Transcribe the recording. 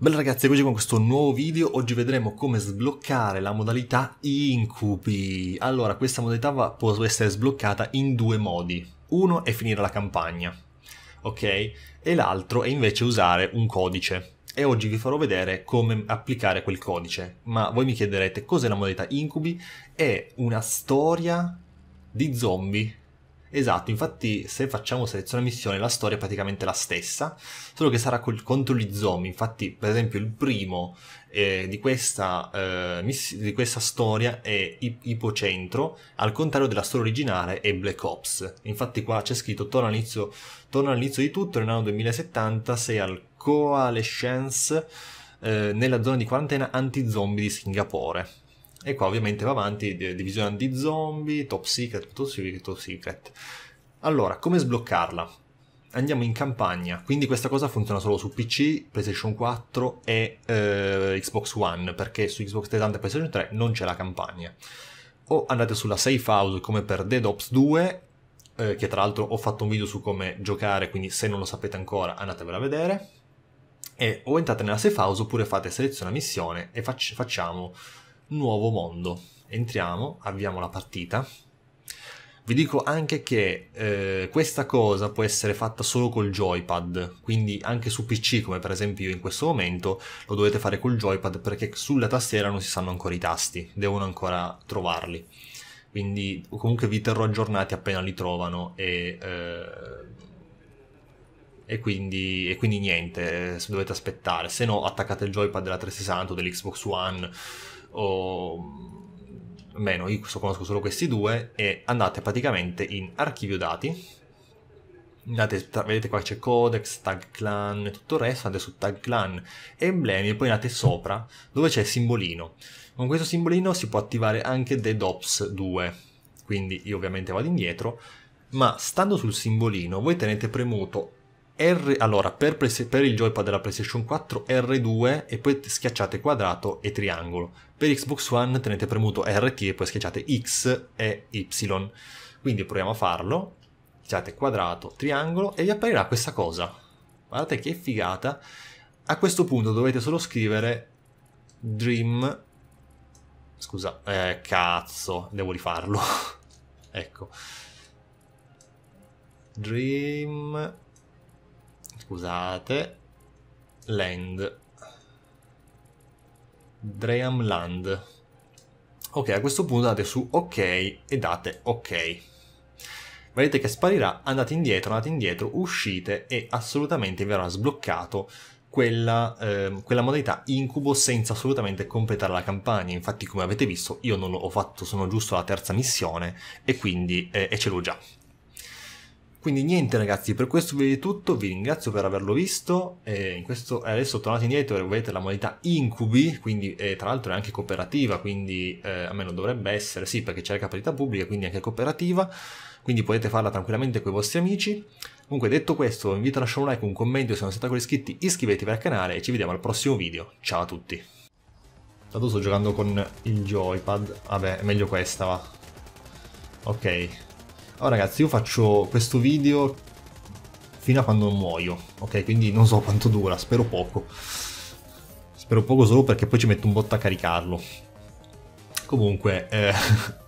Bella ragazzi, eccoci con questo nuovo video, oggi vedremo come sbloccare la modalità incubi. Allora, questa modalità va, può essere sbloccata in due modi. Uno è finire la campagna, ok? E l'altro è invece usare un codice. E oggi vi farò vedere come applicare quel codice. Ma voi mi chiederete cos'è la modalità incubi? È una storia di zombie Esatto, infatti se facciamo selezione missione la storia è praticamente la stessa, solo che sarà col, contro gli zombie, infatti per esempio il primo eh, di, questa, eh, miss- di, questa, storia è I- Ipocentro, al contrario della storia originale è Black Ops, infatti qua c'è scritto torna all'inizio, torna all'inizio di tutto, nell'anno 2070 sei al Coalescence eh, nella zona di quarantena anti-zombie di Singapore e qua ovviamente va avanti, divisione anti-zombie, top secret, top secret, top secret. Allora, come sbloccarla? Andiamo in campagna, quindi questa cosa funziona solo su PC, PlayStation 4 e eh, Xbox One, perché su Xbox 360 e PlayStation 3 non c'è la campagna. O andate sulla Safe House come per Dead Ops 2, eh, che tra l'altro ho fatto un video su come giocare, quindi se non lo sapete ancora andatevela a vedere. E o entrate nella Safe House oppure fate seleziona missione e fac- facciamo nuovo mondo. Entriamo, avviamo la partita. Vi dico anche che eh, questa cosa può essere fatta solo col joypad, quindi anche su PC come per esempio io in questo momento lo dovete fare col joypad perché sulla tastiera non si sanno ancora i tasti, devono ancora trovarli. Quindi comunque vi terrò aggiornati appena li trovano e, eh, e, quindi, e quindi, niente, eh, dovete aspettare, se no attaccate il joypad della 360 o dell'Xbox One o meno, io conosco solo questi due, e andate praticamente in archivio dati, andate, vedete qua c'è codex, tag clan e tutto il resto, andate su tag clan, emblemi e poi andate sopra dove c'è il simbolino. Con questo simbolino si può attivare anche The Dops 2, quindi io ovviamente vado indietro, ma stando sul simbolino voi tenete premuto R, allora, per, per il joypad della PlayStation 4 R2 e poi schiacciate quadrato e triangolo. Per Xbox One tenete premuto RT e poi schiacciate X e Y. Quindi proviamo a farlo. Schiacciate quadrato, triangolo e vi apparirà questa cosa. Guardate che figata. A questo punto dovete solo scrivere Dream... Scusa, eh, cazzo, devo rifarlo. ecco. Dream... Scusate. Land. Dream Land. Ok, a questo punto date su ok e date ok. Vedete che sparirà, andate indietro, andate indietro, uscite e assolutamente verrà sbloccato quella, eh, quella, modalità incubo senza assolutamente completare la campagna. Infatti, come avete visto, io non l'ho fatto, sono giusto alla terza missione e quindi eh, e ce l'ho già. Quindi niente ragazzi, per questo video è tutto, vi ringrazio per averlo visto, e in questo, eh, adesso tornate indietro e vedete la modalità Incubi, quindi eh, tra l'altro è anche cooperativa, quindi eh, almeno dovrebbe essere, sì perché c'è la capacità pubblica, quindi anche cooperativa, quindi potete farla tranquillamente con i vostri amici. Comunque detto questo vi invito a lasciare un like, un commento se non siete ancora iscritti, iscrivetevi al canale e ci vediamo al prossimo video, ciao a tutti! Tanto sto giocando con il joypad, vabbè è meglio questa va. Ok. Allora oh, ragazzi, io faccio questo video fino a quando non muoio, ok? Quindi non so quanto dura, spero poco. Spero poco solo perché poi ci metto un botto a caricarlo. Comunque, eh...